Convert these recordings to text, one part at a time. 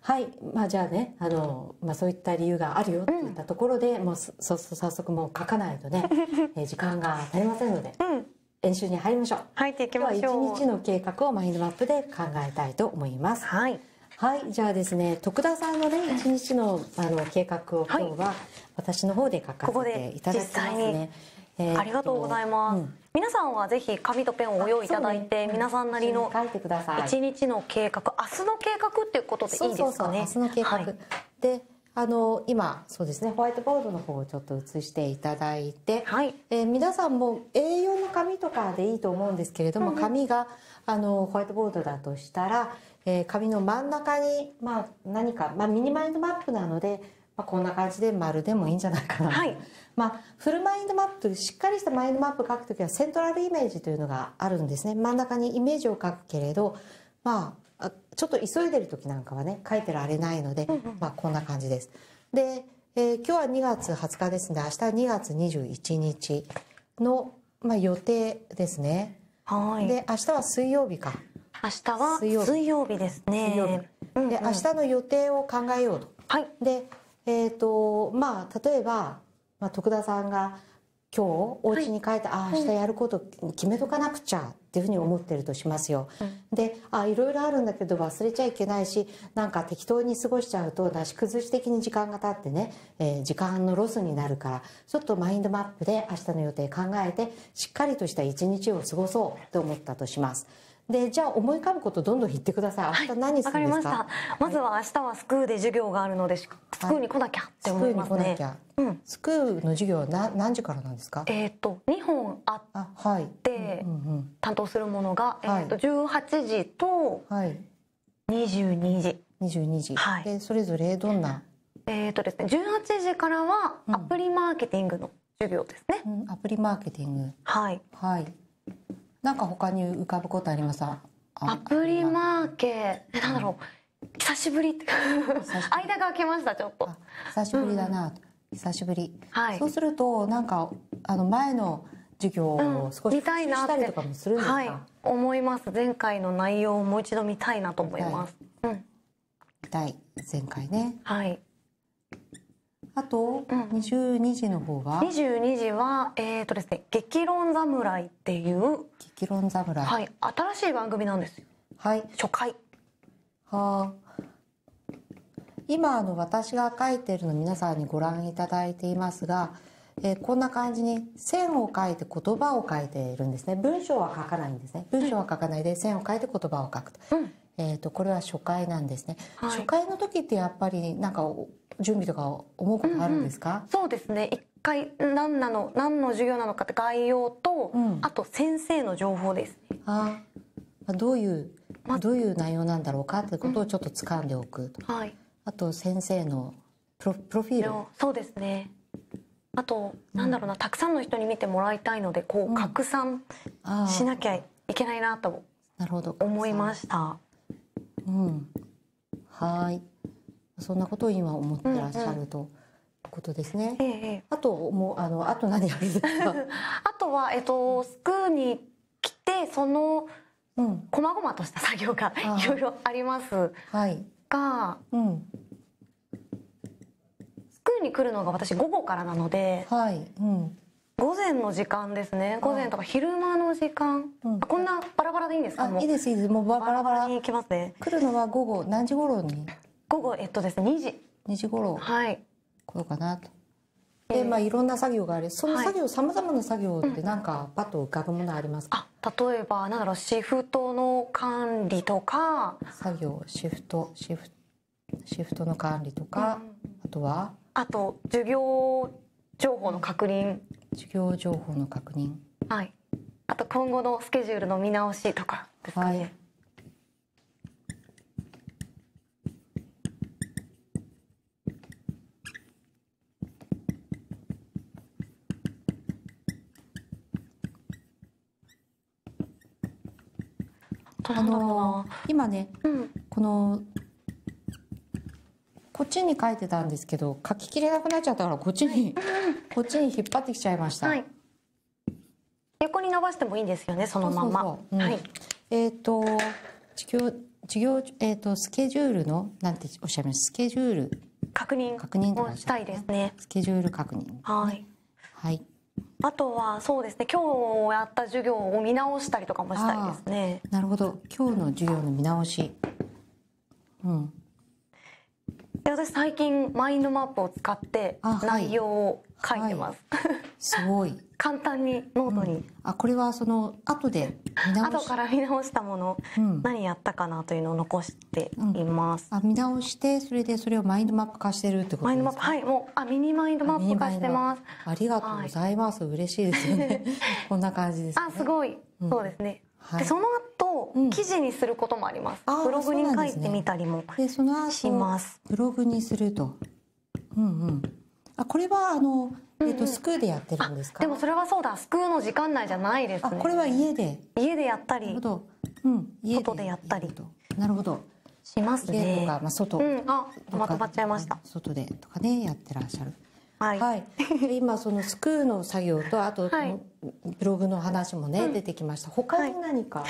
はい、まあ、じゃあねあの、まあ、そういった理由があるよっていったところで、うん、もう早速もう書かないとねえ時間が足りませんので、うん、演習に入りましょう入っていきましょう一日の計画をマインドマップで考えたいと思います。はいはい、じゃあですね、徳田さんのね、一日のあの計画を今日は私の方で書かせていただきますね。えー、ありがとうございます、うん、皆さんはぜひ紙とペンをご用意いただいて、ね、皆さんなりの一日の計画明日の計画っていうことでいいですかね明日の計画、はい、であの今そうですねホワイトボードの方をちょっと写していただいて、はい、えー、皆さんも栄養の紙とかでいいと思うんですけれども、うん、紙があのホワイトボードだとしたら、えー、紙の真ん中に、まあ、何か、まあ、ミニマインドマップなのでまあ、こんな感じで丸でもいいんじゃないかな、はい、まあ、フルマインドマップしっかりしたマインドマップ書くときはセントラルイメージというのがあるんですね真ん中にイメージを書くけれど、まあ、ちょっと急いでる時なんかはね書いてられないので、まあ、こんな感じです。で、えー、今日は2月20日ですので明日は2月21日の、まあ、予定ですね。はい、で明日は水曜日か。明日は水曜日ですね。水曜日で、うんうん、明日の予定を考えようと。はい、でえーとまあ、例えば、まあ、徳田さんが今日お家に帰って、はい、ああ明日やること決めとかなくちゃっていうふうに思ってるとしますよ。はい、であいろいろあるんだけど忘れちゃいけないしなんか適当に過ごしちゃうとなし崩し的に時間が経ってね、えー、時間のロスになるからちょっとマインドマップで明日の予定考えてしっかりとした一日を過ごそうと思ったとします。でじゃあ思い浮かぶことどんどん言ってください、明日何するんですか、はい、まずは明日はスクーで授業があるのでスクーに来なきゃって思いますね、うん、スクーの授業な何時からなんですかえっ、と二本あって担当するものが、えっと十八時と二十二時、二十二時、はい、でそれぞれどんなえっ、とですね十八時からはアプリマーケティングの授業ですね、うん、アプリマーケティングはい、はい、なんか他に浮かぶことありますアプリマーケえなんだろう久しぶり間が空きましたちょっと久しぶりだな、うん、久しぶり、はい、そうするとなんかあの前の授業を少し復習したりとかもするんですか、はい、思います前回の内容をもう一度見たいなと思います、うん、見たい前回ねはいあと、二十二時の方が十二時は、えーとですね「激論侍」っていう激論侍はい新しい番組なんですはい初回はあ今あの私が書いてるの皆さんにご覧いただいていますが、えー、こんな感じに線を書いて言葉を書いているんですね文章は書かないんですね文章は書かないで線を書いて言葉を書くと、うんえー、とこれは初回なんですね、はい、初回の時ってやっぱりなんか準備とか思うことあるんですか、うんうん、そうですね一回何なの何の授業なのかって概要と、うん、あと先生の情報です、ね、あどういう、ま、どういう内容なんだろうかってことをちょっと掴んでおくと、うん、はい、あと先生のプロプロフィールそうですねあと、うん、なんだろうなたくさんの人に見てもらいたいのでこう拡散しなきゃいけないなとなるほど思いました。うん、はいそんなことを今思ってらっしゃると。うんうんことですね。ええ、あともうあのあと何あるんですか。あとはえっとスクーに来てそのこまごまとした作業がいろいろあります。はい。が、うん。スクーに来るのが私午後からなので、はい。うん。午前の時間ですね午前とか昼間の時間、うん、こんなバラバラでいいんですかいいですいいですもうバラバラに行きますね来るのは午後何時頃に午後えっとですね2時2時頃はい来ようかなとでまあいろんな作業がありその作業さまざまな作業ってなんかパッと浮かぶものありますか、うん、例えばなんだろうシフトの管理とか作業シフトシフトシフトの管理とか、うん、あとはあと授業情報の確認授業情報の確認はいあと今後のスケジュールの見直しとかですかね、はい、あの今ね、うん、このっちに書いてたんですけど書ききれなくなっちゃったからこっちに、こっちに引っ張ってきちゃいました、はい、横に伸ばしてもいいんですよねそのまま、うん、はいえっ、ー、と授業授業えっ、ー、とスケジュールのなんておっしゃいますスケジュール確認確認をしたいですねスケジュール確認、はいはいあとはそうですね今日やった授業を見直したりとかもしたいですねなるほど今日の授業の見直しうんで私最近マインドマップを使って内容を書いてます、はいはい、すごい 簡単にノートに、うん、あこれはその後で見後から見直したもの、うん、何やったかなというのを残しています、うん、あ見直してそれでそれをマインドマップ化してるってことですかはいもうあミニマインドマップ化してますありがとうございます、はい、嬉しいですよね こんな感じです、ね、あすごい、そうですね、はい、その記事にすることもあります、うん、ブログに書いてみたりもします、ブログにするとうんうんあこれはあのえっ、ー、と、スクールでやってるんですか、うんうん、でもそれはそうだスクールの時間内じゃないです、ね、これは家で家でやったりうん、家でやったりなるほどしますね家とか、まあ、外、うん、あまとまっちゃいました外でとかねやってらっしゃるはい、はい、今そのスクールの作業とあと、ブログの話もね、うん、出てきました他に何か、はい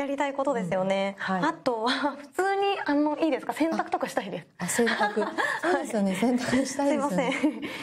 やりたいことですよね、うんはい、あとは普通にあのいいですか洗濯とかしたいですあ洗濯そうですよね、洗濯したいです、ね、すいません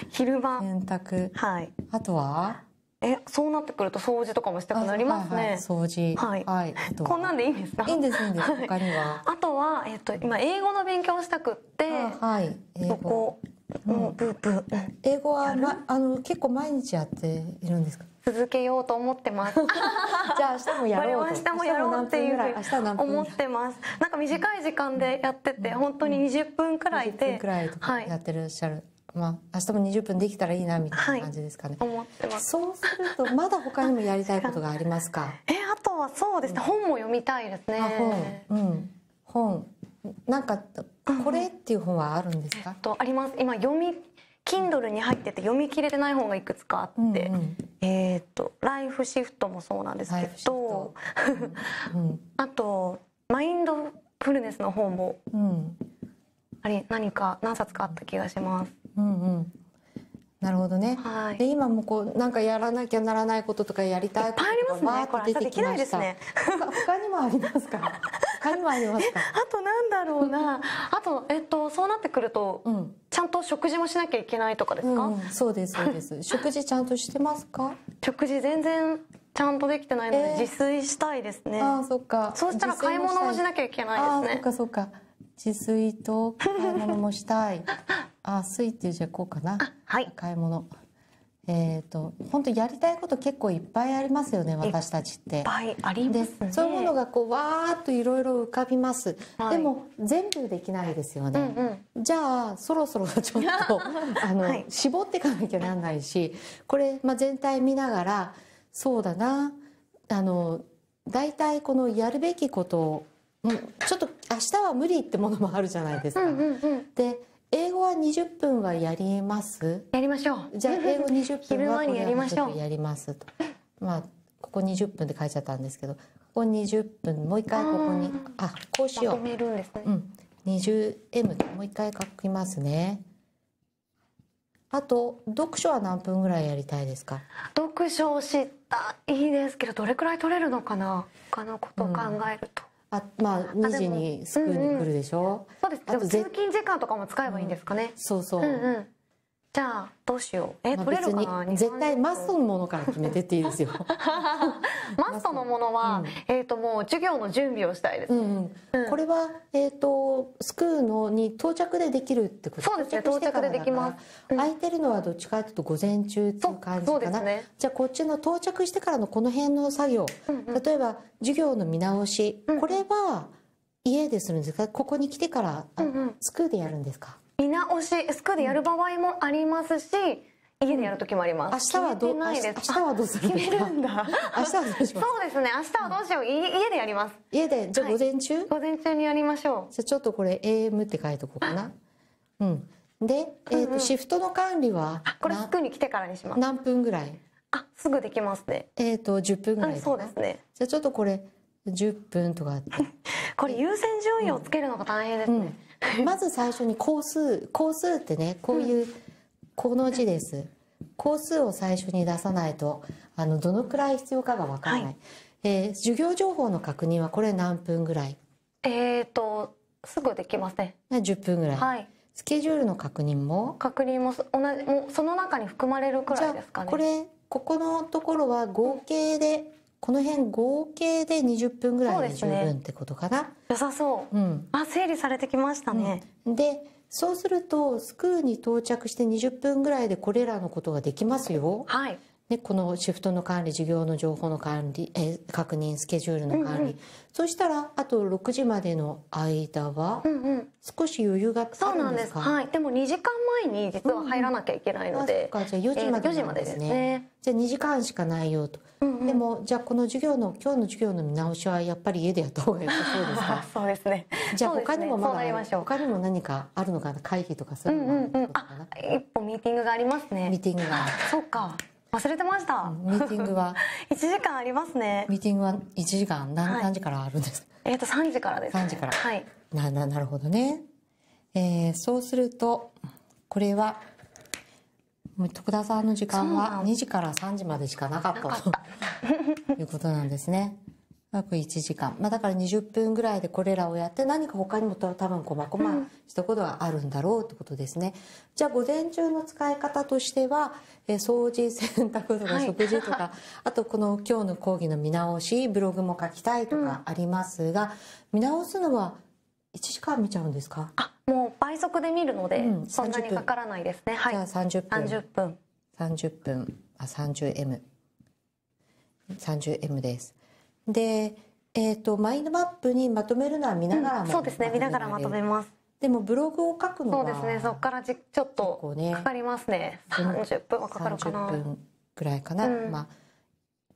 昼間洗濯はいあとはえ、そうなってくると掃除とかもしたくなりますね。はいはい、掃除。はい。はい、こんなんでいいんですかいいんです、いいんです。他には。あとは、えっ、と、今、英語の勉強したくって、はい。英語。もう、ブーブー。英語は、ま、あの、結構毎日やっているんですか続けようと思ってます じゃあ明日もやろう明日もやろうっていうぐらい？思ってますなんか短い時間でやってて、うん、本当に20分くらいでくらいとかやってらっしゃる、はいまあ、明日も20分できたらいいなみたいな感じですかね、はい、思ってますそうするとまだ他にもやりたいことがありますか えあとはそうですね、うん、本も読みたいですね本うん本なんかこれっていう本はあるんですか、うんえっと、あります今読み Kindle に入ってて読み切れてない本がいくつかあって、うんうん、えっ、ー、と「ライフシフト」もそうなんですけど、うんうん、あと「マインドフルネス」の本も、うん、あれ何か何冊かあった気がします。うんうんなるほどね、はい、で今もこうなんかやらなきゃならないこととかやりたいことがいっぱいありますねこれ出てきないですね他にもありますか 他にもありますかあとなんだろうなあと、えっと、そうなってくると、うん、ちゃんと食事もしなきゃいけないとかですか、うん、そうですそうです 食事ちゃんとしてますか食事全然ちゃんとできてないので、自炊したいですね、えあそっかそうしたら買い物もしなきゃいけないですねそっかそっか自炊と買い物もしたい あ水っていうじゃこうかなはい買い物えーと、本当やりたいこと結構いっぱいありますよね私たちって。いっぱいあります、ね、そういうものがこうわーっといろいろ浮かびます、はい、でも全部できないですよね、うんうん、じゃあそろそろちょっと あの、はい、絞っていかなきゃなんないしこれ、まあ、全体見ながらそうだなあの大体このやるべきことをちょっと明日は無理ってものもあるじゃないですか。うんうんうん、で英語は20分はやりますやりましょうじゃあ英語20分はやりましょうやりますとまあここ20分で書いちゃったんですけどここ20分もう一回ここにあこうしようまとめるんですね、うん、20M もう一回書きますねあと読書は何分ぐらいやりたいですか読書を知ったいいですけどどれくらい取れるのかな他のことを考えると、あまあ2時にスクールに来るでしょ、うんうん、そうですでも通勤時間とかも使えばいいんですかね、そうそう、うんうんじゃあどうしようえ、まあ、取れるかな絶対マストのものから決めてっていいですよマストのものは、うん、えっ、ー、ともう授業の準備をしたいです、うんうん、これはえっ、ー、とスクールのに到着でできるってことそうですね到着でできます、空いてるのはどっちかというと午前中っていう感じかな、ね、じゃあこっちの到着してからのこの辺の作業、うんうん、例えば授業の見直し、これは家でするんですかここに来てから、うんうん、スクールでやるんですか皆推し、スクールでやる場合もありますし、家でやる時もあります。明日はどうないです。明日はどうするんですか。決めるんだ。明日はどうします。そうですね。明日はどうしよう。家でやります。家でじゃあ午前中、はい、午前中にやりましょう。じゃあちょっとこれ AM って書いとこうかな。うん。で、えっ、ー、と、うんうん、シフトの管理はこれ服に来てからにします。何分ぐらい？あ、すぐできますね。えっ、ー、と10分ぐらい、うん、そうですね。じゃあちょっとこれ10分とか。これ優先順位をつけるのが大変ですね。うんまず最初に工数工数ってねこういう、この字です。工数を最初に出さないとあのどのくらい必要かがわからない、はい、えー、授業情報の確認はこれ何分ぐらいえーとすぐできますね10分ぐらい、はい、スケジュールの確認も確認も同じもうその中に含まれるくらいですかねこれここのところは合計でこの辺合計で20分ぐらいで十分ってことかな、ね、良さそう、うん、あ整理されてきましたね、うん、でそうするとスクールに到着して20分ぐらいでこれらのことができますよ、はい、でこのシフトの管理事業の情報の管理、え確認スケジュールの管理、うんうん、そしたらあと6時までの間は、うんうん、少し余裕がそうなんですはいでも2時間前に実は入らなきゃいけないので、うんうじゃあ4時まで、ね,、えー、時までですねじゃあ2時間しかないよと、うんうん、でもじゃあこの授業の今日の授業の見直しはやっぱり家でやった方がよさそうですか そうですねじゃあ他にもまだ、ね、ま他にも何かあるのかな会議とかそういうのあんうん一歩ミーティングがありますねミーティングが そうか忘れてました。ミーティングは 一時間ありますね。ミーティングは一時間何、はい、何時からあるんですえっ、と三時からです、三時から。はい。なななるほどね。えー、そうするとこれは徳田さんの時間は二時から三時までしかなかったということなんですね。約1時間、まあ、だから20分ぐらいでこれらをやって何か他にも多分細々したことがあるんだろうってことですね、うん、じゃあ午前中の使い方としては、え掃除洗濯とか食事とか、はい、あとこの今日の講義の見直しブログも書きたいとかありますが、うん、見直すのは1時間見ちゃうんですかあもう倍速で見るので、うん、そんなにかからないですねはいじゃあ30分30分30分あ 30M30M 30M ですで、えーと、マインドマップにまとめるのは見ながら、うん、そうですね見ながらまとめますでもブログを書くのはそうですねそこからじちょっとね、かかりますねね30分はかかるかな30分ぐらいかな、うん、まあ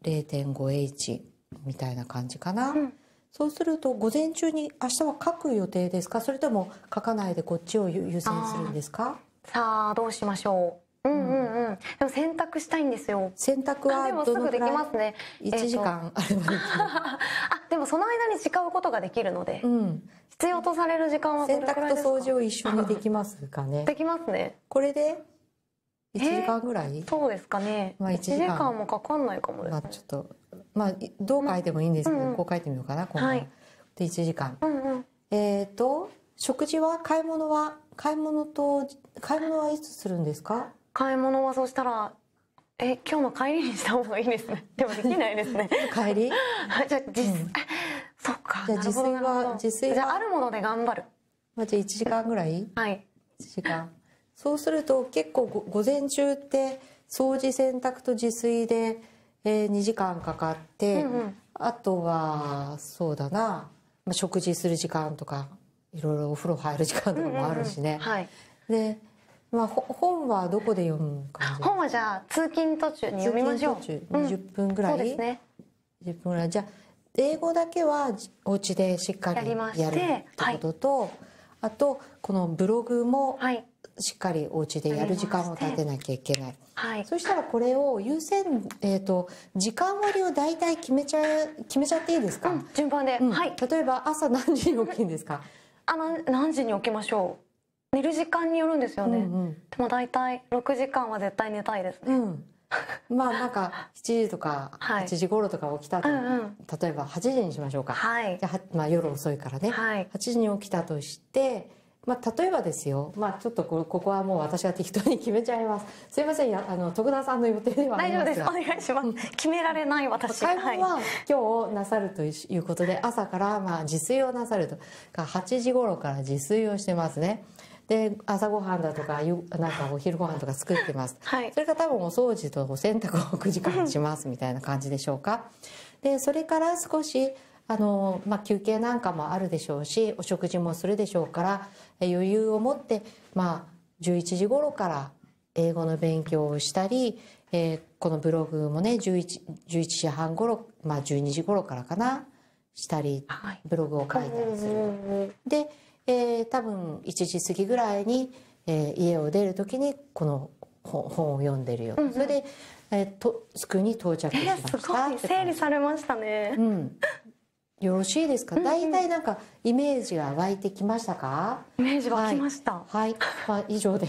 0.5H みたいな感じかな、うん、そうすると午前中に明日は書く予定ですかそれとも書かないでこっちを優先するんですかさあどうしましょううんうんうん。でも洗濯したいんですよ。洗濯はでもすぐできますね。一時間あればできる。あ、でもその間に誓うことができるので。うん。必要とされる時間は洗濯と掃除を一緒にできますかね。できますね。これで1時間ぐらい、そうですかね、まあ1、時間もかかんないかもです、ね、まあ、ちょっとまあどう書いてもいいんですけど、ま、こう書いてみようかな、今後、はい、で1時間、うんうん、えっ、ー、と食事は買い物は買い物と買い物はいつするんですか買い物はそうしたらえ今日の帰りにした方がいいですね でもできないですね帰り じゃあ実、うん、そっかじゃ自炊は自炊じゃああるもので頑張る、まあ、じゃあ1時間ぐらいはい1時間そうすると結構午前中って掃除洗濯と自炊で、えー、2時間かかって、うんうん、あとはそうだな、まあ、食事する時間とかいろいろお風呂入る時間とかもあるしね、うんうんうん、はいでまあ、本はどこで読む感じ本はじゃあ通勤途中に読みましょう通勤途中20分ぐらい、うん、そうですね分ぐらいじゃあ英語だけはお家でしっかりやるってことと、はい、あとこのブログもしっかりお家でやる時間を立てなきゃいけない、はい、そしたらこれを優先、えーと、と時間割を大体決めちゃ決めちゃっていいですか、うん、順番で、うん、はい、例えば朝何時に起きるんですかあの何時に起きましょう寝る時間によるんですよね、うんうん、でも大体6時間は絶対寝たいですね、うんまあなんか7 時とか8時頃とか起きたと、はいうんうん、例えば8時にしましょうか、はい、じゃまあ、夜遅いからね、はい、8時に起きたとして、まあ、例えばですよ、まあ、ちょっとここはもう私が適当に決めちゃいますすいませんあの徳田さんの予定では大丈夫ですお願いします、決められない私買い物は今日なさるということで朝からまあ自炊をなさると8時頃から自炊をしてますねで朝ごはんだとかゆなんかお昼ごはんとか作ってます、はい、それが多分お掃除とお洗濯を9時間しますみたいな感じでしょうか。でそれから少しあの、まあ、休憩なんかもあるでしょうしお食事もするでしょうから余裕を持って、まあ、11時頃から英語の勉強をしたり、えー、このブログもね 11, 11時半頃、まあ、12時頃からかなしたり、ブログを書いたりする。はい、でえー、多分1時過ぎぐらいに、えー、家を出る時にこの本を読んでるよ、うんうん、それで、えー、と机に到着しました整理されましたね、うん、よろしいですか、うんうん、大体なんかイメージが湧いてきましたかイメージ湧きました、はい、はい、まあ、以上で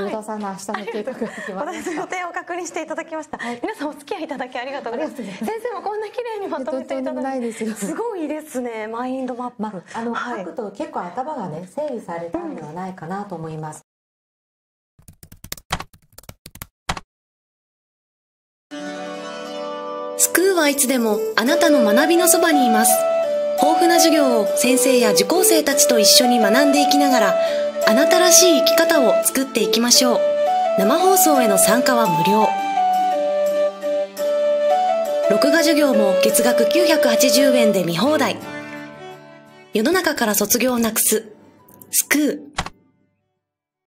上田さんの明日の計画が決まました、私予定を確認していただきました、はい、皆さんお付き合いいただきありがとうございます先生もこんな綺麗にまとめていただいてすごいですねマインドマップ、まあ、あの、書くと結構頭がね整理されたんではないかなと思います、うんスクーはいつでもあなたの学びのそばにいます。豊富な授業を先生や受講生たちと一緒に学んでいきながらあなたらしい生き方を作っていきましょう生放送への参加は無料録画授業も月額980円で見放題世の中から卒業をなくすスクー